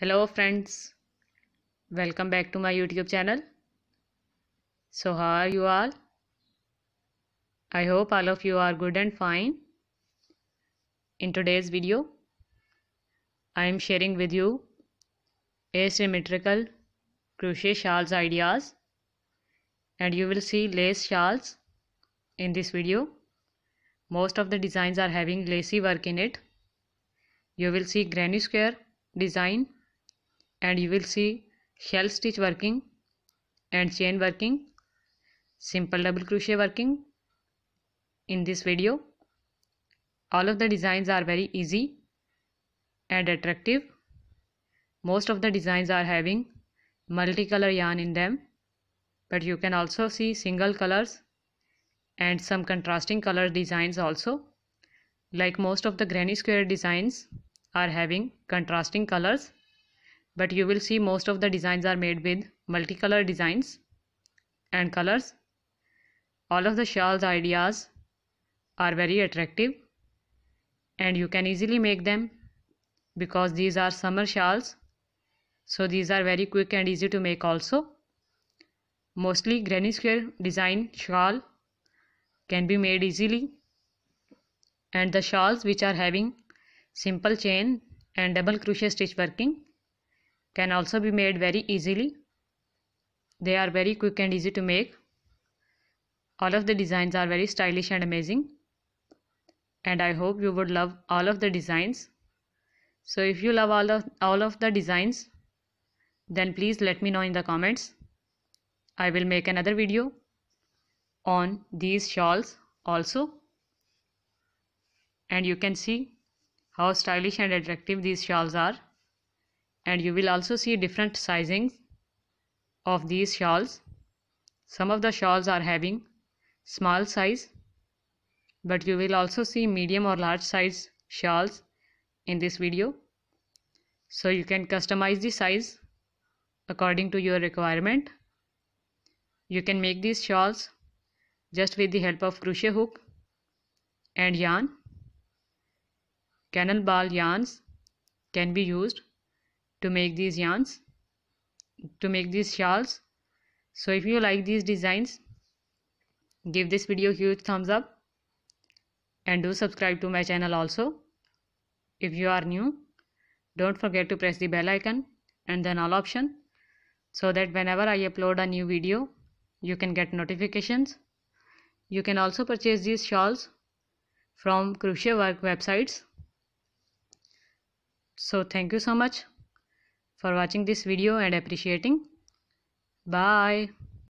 hello friends welcome back to my youtube channel so how are you all i hope all of you are good and fine in today's video i am sharing with you asymmetrical crochet shawls ideas and you will see lace shawls in this video most of the designs are having lacy work in it you will see granny square design and you will see shell stitch working and chain working simple double crochet working in this video all of the designs are very easy and attractive most of the designs are having multicolor yarn in them but you can also see single colors and some contrasting color designs also like most of the granny square designs are having contrasting colors but you will see most of the designs are made with multicolor designs and colors all of the shawls ideas are very attractive and you can easily make them because these are summer shawls so these are very quick and easy to make also mostly granny square design shawl can be made easily and the shawls which are having simple chain and double crochet stitch working can also be made very easily they are very quick and easy to make all of the designs are very stylish and amazing and i hope you would love all of the designs so if you love all of all of the designs then please let me know in the comments i will make another video on these shawls also and you can see how stylish and attractive these shawls are and you will also see different sizings of these shawls some of the shawls are having small size but you will also see medium or large size shawls in this video so you can customize the size according to your requirement you can make these shawls just with the help of crochet hook and yarn cannonball yarns can be used to make these yarns to make these shawls so if you like these designs give this video a huge thumbs up and do subscribe to my channel also if you are new don't forget to press the bell icon and then all option so that whenever I upload a new video you can get notifications you can also purchase these shawls from crochet work websites so thank you so much for watching this video and appreciating. Bye.